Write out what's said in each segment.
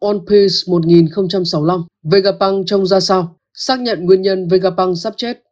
On Onpiece 1065, Vegapunk trông ra sao? Xác nhận nguyên nhân Vegapunk sắp chết.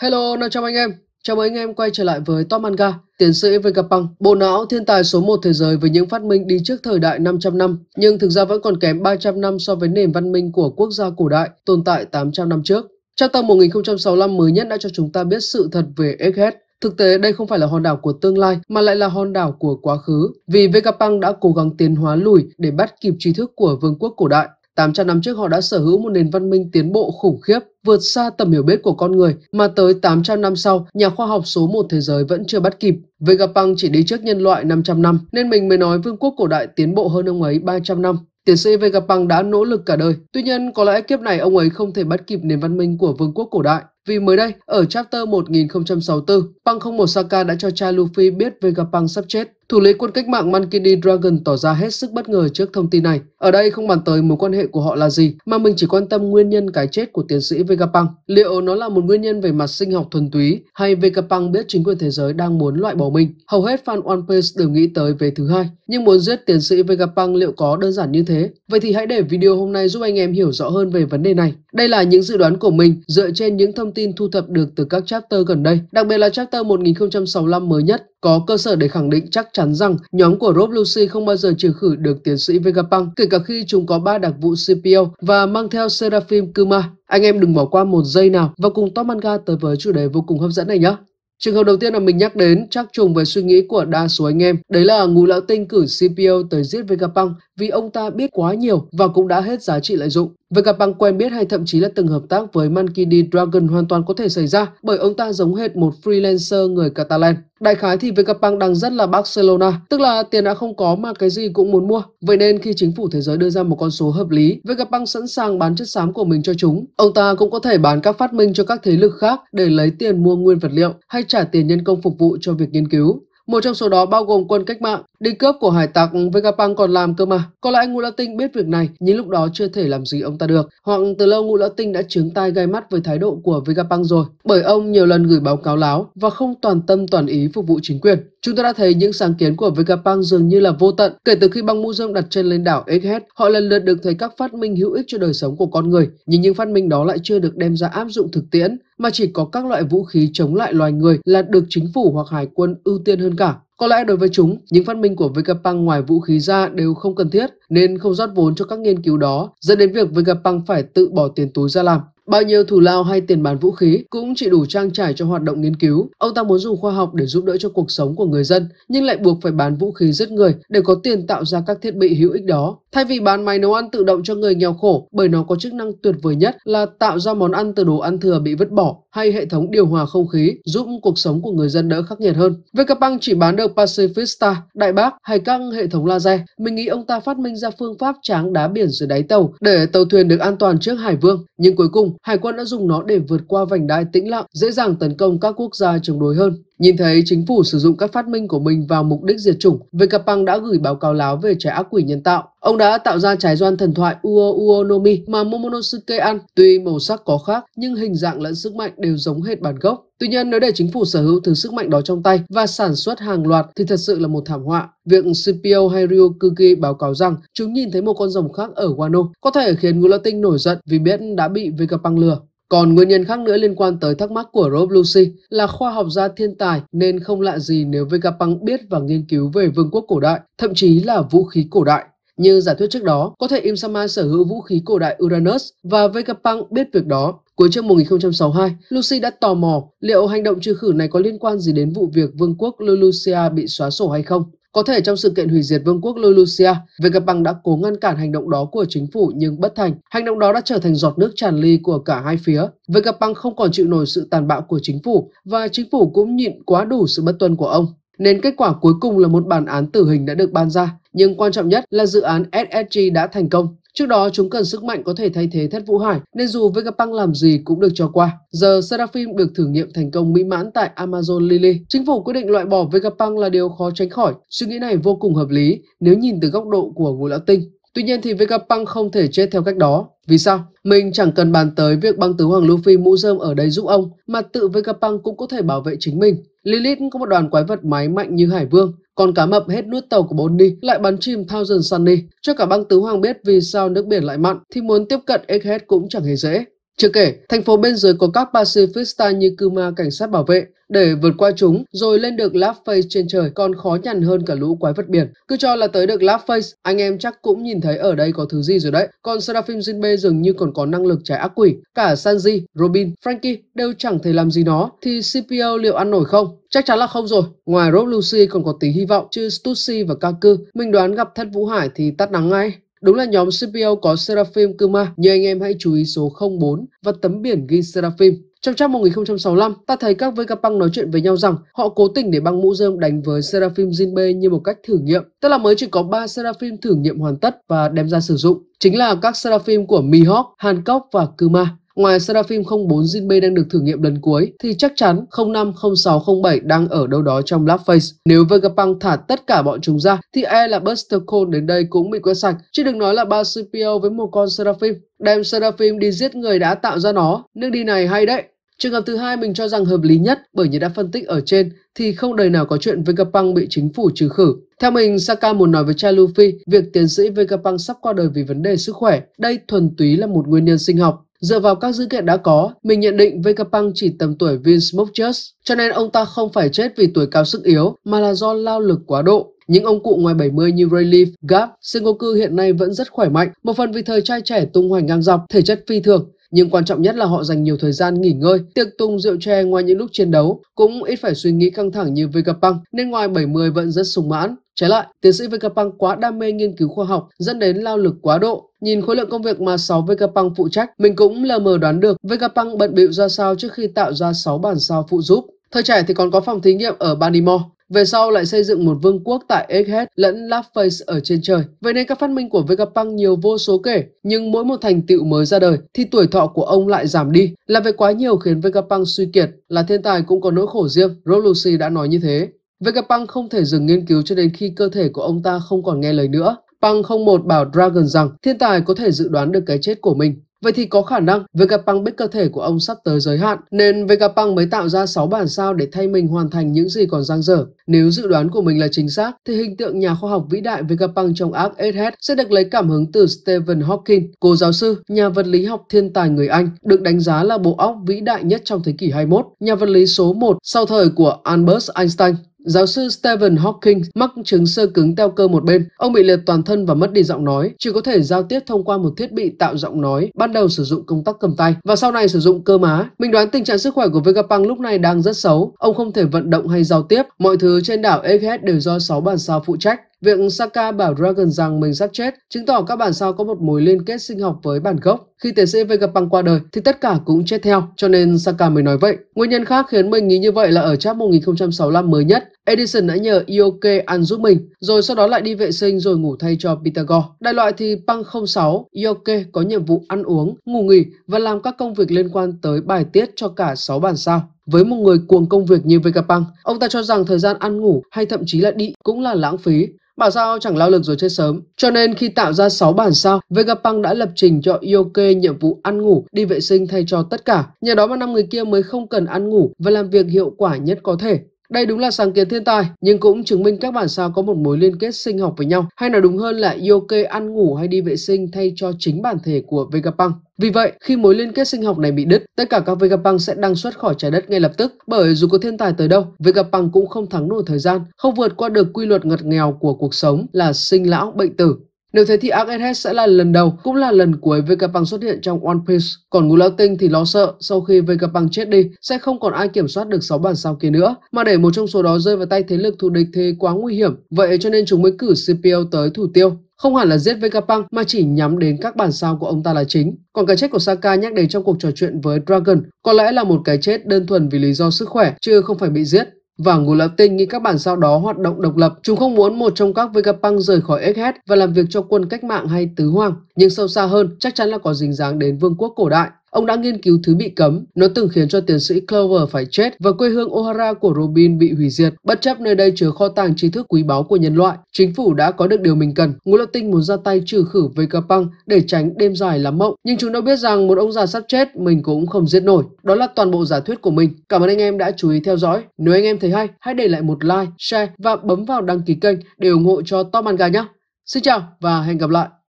Hello, nào chào anh em. Chào mừng anh em quay trở lại với Top Manga, tiến sĩ Vegapunk, bộ não thiên tài số 1 thế giới với những phát minh đi trước thời đại 500 năm, nhưng thực ra vẫn còn kém 300 năm so với nền văn minh của quốc gia cổ đại tồn tại 800 năm trước. Chapter 1065 mới nhất đã cho chúng ta biết sự thật về Egghead, Thực tế đây không phải là hòn đảo của tương lai mà lại là hòn đảo của quá khứ, vì Vegapunk đã cố gắng tiến hóa lùi để bắt kịp trí thức của vương quốc cổ đại. 800 năm trước họ đã sở hữu một nền văn minh tiến bộ khủng khiếp, vượt xa tầm hiểu biết của con người, mà tới 800 năm sau, nhà khoa học số một thế giới vẫn chưa bắt kịp. Vegapunk chỉ đi trước nhân loại 500 năm, nên mình mới nói vương quốc cổ đại tiến bộ hơn ông ấy 300 năm. Tiến sĩ Vegapunk đã nỗ lực cả đời, tuy nhiên có lẽ kiếp này ông ấy không thể bắt kịp nền văn minh của vương quốc cổ đại. Vì mới đây, ở chapter 1064, Pang 01 Saka đã cho cha Luffy biết Vegapunk sắp chết. Thủ lĩnh quân cách mạng Mankini Dragon tỏ ra hết sức bất ngờ trước thông tin này. Ở đây không bàn tới mối quan hệ của họ là gì, mà mình chỉ quan tâm nguyên nhân cái chết của tiến sĩ Vegapunk. Liệu nó là một nguyên nhân về mặt sinh học thuần túy, hay Vegapunk biết chính quyền thế giới đang muốn loại bỏ mình? Hầu hết fan One Piece đều nghĩ tới về thứ hai, nhưng muốn giết tiến sĩ Vegapunk liệu có đơn giản như thế? Vậy thì hãy để video hôm nay giúp anh em hiểu rõ hơn về vấn đề này. Đây là những dự đoán của mình dựa trên những thông tin thu thập được từ các chapter gần đây, đặc biệt là chapter 1065 mới nhất có cơ sở để khẳng định chắc chắn rằng nhóm của Rob Lucy không bao giờ trừ khử được tiến sĩ Vegapunk, kể cả khi chúng có ba đặc vụ CPO và mang theo Seraphim Kuma. Anh em đừng bỏ qua một giây nào và cùng Tom Manga tới với chủ đề vô cùng hấp dẫn này nhé. Trường hợp đầu tiên là mình nhắc đến chắc trùng với suy nghĩ của đa số anh em, đấy là ngũ lão tinh cử CPO tới giết Vegapunk vì ông ta biết quá nhiều và cũng đã hết giá trị lợi dụng. Vegapunk quen biết hay thậm chí là từng hợp tác với Mankini Dragon hoàn toàn có thể xảy ra bởi ông ta giống hệt một freelancer người Catalan. Đại khái thì VKPank đang rất là Barcelona, tức là tiền đã không có mà cái gì cũng muốn mua. Vậy nên khi chính phủ thế giới đưa ra một con số hợp lý, VKPank sẵn sàng bán chất xám của mình cho chúng. Ông ta cũng có thể bán các phát minh cho các thế lực khác để lấy tiền mua nguyên vật liệu hay trả tiền nhân công phục vụ cho việc nghiên cứu. Một trong số đó bao gồm quân cách mạng, Đi cướp của hải tặc Vegapunk còn làm cơ mà. Có lẽ Ngũ Lão Tinh biết việc này, nhưng lúc đó chưa thể làm gì ông ta được. Hoặc từ lâu Ngũ Lão Tinh đã trướng tai gai mắt với thái độ của Vegapunk rồi, bởi ông nhiều lần gửi báo cáo láo và không toàn tâm toàn ý phục vụ chính quyền. Chúng ta đã thấy những sáng kiến của Vegapunk dường như là vô tận. Kể từ khi băng mu dương đặt chân lên đảo Egghead, họ lần lượt được thấy các phát minh hữu ích cho đời sống của con người. Nhưng những phát minh đó lại chưa được đem ra áp dụng thực tiễn, mà chỉ có các loại vũ khí chống lại loài người là được chính phủ hoặc hải quân ưu tiên hơn cả. Có lẽ đối với chúng, những phát minh của Vegapunk ngoài vũ khí ra đều không cần thiết nên không rót vốn cho các nghiên cứu đó, dẫn đến việc Vegapunk phải tự bỏ tiền túi ra làm. Bao nhiêu thù lao hay tiền bán vũ khí cũng chỉ đủ trang trải cho hoạt động nghiên cứu. Ông ta muốn dùng khoa học để giúp đỡ cho cuộc sống của người dân, nhưng lại buộc phải bán vũ khí giết người để có tiền tạo ra các thiết bị hữu ích đó. Thay vì bán máy nấu ăn tự động cho người nghèo khổ bởi nó có chức năng tuyệt vời nhất là tạo ra món ăn từ đồ ăn thừa bị vứt bỏ hay hệ thống điều hòa không khí giúp cuộc sống của người dân đỡ khắc nghiệt hơn. Vecapang chỉ bán được pacifista, Đại Bác hay các hệ thống laser. Mình nghĩ ông ta phát minh ra phương pháp tráng đá biển dưới đáy tàu để tàu thuyền được an toàn trước hải vương. Nhưng cuối cùng Hải quân đã dùng nó để vượt qua vành đai tĩnh lặng, dễ dàng tấn công các quốc gia chống đối hơn. Nhìn thấy chính phủ sử dụng các phát minh của mình vào mục đích diệt chủng, Vekapang đã gửi báo cáo láo về trái ác quỷ nhân tạo. Ông đã tạo ra trái doan thần thoại Uo Uo Nomi mà Momonosuke ăn. Tuy màu sắc có khác, nhưng hình dạng lẫn sức mạnh đều giống hệt bản gốc. Tuy nhiên, nếu để chính phủ sở hữu thứ sức mạnh đó trong tay và sản xuất hàng loạt thì thật sự là một thảm họa. Việc CPO Hario Kuki báo cáo rằng chúng nhìn thấy một con rồng khác ở Wano có thể khiến người nổi giận vì biết đã bị Vegapunk lừa. Còn nguyên nhân khác nữa liên quan tới thắc mắc của Rob Lucy là khoa học gia thiên tài nên không lạ gì nếu Vegapunk biết và nghiên cứu về vương quốc cổ đại, thậm chí là vũ khí cổ đại. Như giả thuyết trước đó, có thể Imsama sở hữu vũ khí cổ đại Uranus và Vegapunk biết việc đó. Cuối chương 1062, Lucy đã tò mò liệu hành động trừ khử này có liên quan gì đến vụ việc vương quốc Lulucia bị xóa sổ hay không. Có thể trong sự kiện hủy diệt vương quốc Lucia, về gặp đã cố ngăn cản hành động đó của chính phủ nhưng bất thành. Hành động đó đã trở thành giọt nước tràn ly của cả hai phía. Về gặp không còn chịu nổi sự tàn bạo của chính phủ và chính phủ cũng nhịn quá đủ sự bất tuân của ông. Nên kết quả cuối cùng là một bản án tử hình đã được ban ra. Nhưng quan trọng nhất là dự án SSG đã thành công. Trước đó, chúng cần sức mạnh có thể thay thế Thất Vũ Hải, nên dù Vegapunk làm gì cũng được cho qua. Giờ, Seraphim được thử nghiệm thành công mỹ mãn tại Amazon Lily. Chính phủ quyết định loại bỏ Vegapunk là điều khó tránh khỏi. Suy nghĩ này vô cùng hợp lý nếu nhìn từ góc độ của Ngô Lão Tinh. Tuy nhiên thì Vegapunk không thể chết theo cách đó. Vì sao? Mình chẳng cần bàn tới việc băng tứ hoàng Luffy mũ rơm ở đây giúp ông, mà tự Vegapunk cũng có thể bảo vệ chính mình. Lilith có một đoàn quái vật máy mạnh như Hải Vương, còn cá mập hết nuốt tàu của bốn đi lại bắn chim Thousand Sunny. Cho cả băng tứ hoàng biết vì sao nước biển lại mặn thì muốn tiếp cận Egghead cũng chẳng hề dễ. Chưa kể, thành phố bên dưới có các pacifista như Kuma cảnh sát bảo vệ. Để vượt qua chúng, rồi lên được Laugh Face trên trời còn khó nhằn hơn cả lũ quái vật biển. Cứ cho là tới được Laugh Face, anh em chắc cũng nhìn thấy ở đây có thứ gì rồi đấy. Còn Seraphim Jinbe dường như còn có năng lực trái ác quỷ. Cả Sanji, Robin, Frankie đều chẳng thể làm gì nó, thì CPO liệu ăn nổi không? Chắc chắn là không rồi. Ngoài Rob Lucy còn có tí hy vọng, chứ Stussy và Kaku, mình đoán gặp thất Vũ Hải thì tắt nắng ngay. Đúng là nhóm CPO có Seraphim Kuma, như anh em hãy chú ý số 04 và tấm biển ghi Seraphim. Trong trang 1065, ta thấy các Vegapunk nói chuyện với nhau rằng họ cố tình để băng mũ rơm đánh với Seraphim Jinbe như một cách thử nghiệm, tức là mới chỉ có 3 Seraphim thử nghiệm hoàn tất và đem ra sử dụng, chính là các Seraphim của Mihawk, Hancock và Kuma. Ngoài Seraphim 04 Jinbei đang được thử nghiệm lần cuối, thì chắc chắn 05, 06, 07 đang ở đâu đó trong lab phase. Nếu Vegapunk thả tất cả bọn chúng ra, thì e là Buster Call đến đây cũng bị quét sạch. Chứ đừng nói là 3 CPO với một con Seraphim. Đem Seraphim đi giết người đã tạo ra nó. Nước đi này hay đấy. Trường hợp thứ hai mình cho rằng hợp lý nhất bởi như đã phân tích ở trên thì không đời nào có chuyện Vegapunk bị chính phủ trừ khử. Theo mình, Saka muốn nói với cha Luffy việc tiến sĩ Vegapunk sắp qua đời vì vấn đề sức khỏe. Đây thuần túy là một nguyên nhân sinh học. Dựa vào các dữ kiện đã có, mình nhận định Vegapunk chỉ tầm tuổi Vince Mochus, cho nên ông ta không phải chết vì tuổi cao sức yếu mà là do lao lực quá độ. Những ông cụ ngoài 70 như Rayleigh, Gap, Sengoku hiện nay vẫn rất khỏe mạnh, một phần vì thời trai trẻ tung hoành ngang dọc, thể chất phi thường. Nhưng quan trọng nhất là họ dành nhiều thời gian nghỉ ngơi, tiệc tùng rượu chè ngoài những lúc chiến đấu, cũng ít phải suy nghĩ căng thẳng như Vegapunk, nên ngoài 70 vẫn rất sung mãn. Trái lại, tiến sĩ Vekapang quá đam mê nghiên cứu khoa học dẫn đến lao lực quá độ. Nhìn khối lượng công việc mà 6 Vekapang phụ trách, mình cũng lờ mờ đoán được Vekapang bận bịu ra sao trước khi tạo ra 6 bản sao phụ giúp. Thời trẻ thì còn có phòng thí nghiệm ở Baltimore, về sau lại xây dựng một vương quốc tại Egghead lẫn Lapface ở trên trời. Vậy nên các phát minh của Vegapunk nhiều vô số kể, nhưng mỗi một thành tựu mới ra đời thì tuổi thọ của ông lại giảm đi. Làm việc quá nhiều khiến Vegapunk suy kiệt, là thiên tài cũng có nỗi khổ riêng, Rolusi đã nói như thế. Vegapunk không thể dừng nghiên cứu cho đến khi cơ thể của ông ta không còn nghe lời nữa. Punk 01 bảo Dragon rằng thiên tài có thể dự đoán được cái chết của mình. Vậy thì có khả năng Vegapunk biết cơ thể của ông sắp tới giới hạn, nên Vegapunk mới tạo ra 6 bản sao để thay mình hoàn thành những gì còn dang dở. Nếu dự đoán của mình là chính xác, thì hình tượng nhà khoa học vĩ đại Vegapunk trong arc Egghead sẽ được lấy cảm hứng từ Stephen Hawking, cô giáo sư, nhà vật lý học thiên tài người Anh, được đánh giá là bộ óc vĩ đại nhất trong thế kỷ 21, nhà vật lý số 1 sau thời của Albert Einstein. Giáo sư Stephen Hawking mắc chứng sơ cứng teo cơ một bên. Ông bị liệt toàn thân và mất đi giọng nói, chỉ có thể giao tiếp thông qua một thiết bị tạo giọng nói, ban đầu sử dụng công tắc cầm tay và sau này sử dụng cơ má. Mình đoán tình trạng sức khỏe của Vegapunk lúc này đang rất xấu. Ông không thể vận động hay giao tiếp. Mọi thứ trên đảo Egghead đều do 6 bản sao phụ trách. Việc Saka bảo Dragon rằng mình sắp chết chứng tỏ các bản sao có một mối liên kết sinh học với bản gốc. Khi tiến sĩ Vega Pang qua đời thì tất cả cũng chết theo, cho nên Saka mới nói vậy. Nguyên nhân khác khiến mình nghĩ như vậy là ở chap 1065 mới nhất, Edison đã nhờ Ioke ăn giúp mình, rồi sau đó lại đi vệ sinh rồi ngủ thay cho Pythagore. Đại loại thì Pang 06, Ioke có nhiệm vụ ăn uống, ngủ nghỉ và làm các công việc liên quan tới bài tiết cho cả 6 bản sao. Với một người cuồng công việc như Vegapunk, ông ta cho rằng thời gian ăn ngủ hay thậm chí là đi cũng là lãng phí. Bảo sao chẳng lao lực rồi chết sớm. Cho nên khi tạo ra 6 bản sao, Vegapunk đã lập trình cho Yoke nhiệm vụ ăn ngủ, đi vệ sinh thay cho tất cả. Nhờ đó mà năm người kia mới không cần ăn ngủ và làm việc hiệu quả nhất có thể. Đây đúng là sáng kiến thiên tài, nhưng cũng chứng minh các bản sao có một mối liên kết sinh học với nhau, hay là đúng hơn là Yoke ăn ngủ hay đi vệ sinh thay cho chính bản thể của Vegapunk. Vì vậy, khi mối liên kết sinh học này bị đứt, tất cả các Vegapunk sẽ đăng xuất khỏi trái đất ngay lập tức, bởi dù có thiên tài tới đâu, Vegapunk cũng không thắng nổi thời gian, không vượt qua được quy luật ngặt nghèo của cuộc sống là sinh lão bệnh tử. Nếu thế thì Arcades sẽ là lần đầu, cũng là lần cuối Vegapunk xuất hiện trong One Piece. Còn Ngũ Lão Tinh thì lo sợ sau khi Vegapunk chết đi sẽ không còn ai kiểm soát được 6 bản sao kia nữa, mà để một trong số đó rơi vào tay thế lực thù địch thì quá nguy hiểm. Vậy cho nên chúng mới cử CPO tới thủ tiêu. Không hẳn là giết Vegapunk mà chỉ nhắm đến các bản sao của ông ta là chính. Còn cái chết của Saka nhắc đến trong cuộc trò chuyện với Dragon có lẽ là một cái chết đơn thuần vì lý do sức khỏe, chứ không phải bị giết và ngủ lập tinh như các bản sao đó hoạt động độc lập chúng không muốn một trong các vegapunk rời khỏi xh và làm việc cho quân cách mạng hay tứ hoàng nhưng sâu xa hơn chắc chắn là có dính dáng đến vương quốc cổ đại Ông đã nghiên cứu thứ bị cấm, nó từng khiến cho tiến sĩ Clover phải chết và quê hương O'Hara của Robin bị hủy diệt. Bất chấp nơi đây chứa kho tàng tri thức quý báu của nhân loại, chính phủ đã có được điều mình cần. Ngô Lão Tinh muốn ra tay trừ khử Vegapunk để tránh đêm dài làm mộng, nhưng chúng đã biết rằng một ông già sắp chết mình cũng không giết nổi. Đó là toàn bộ giả thuyết của mình. Cảm ơn anh em đã chú ý theo dõi. Nếu anh em thấy hay, hãy để lại một like, share và bấm vào đăng ký kênh để ủng hộ cho Top Manga nhé. Xin chào và hẹn gặp lại.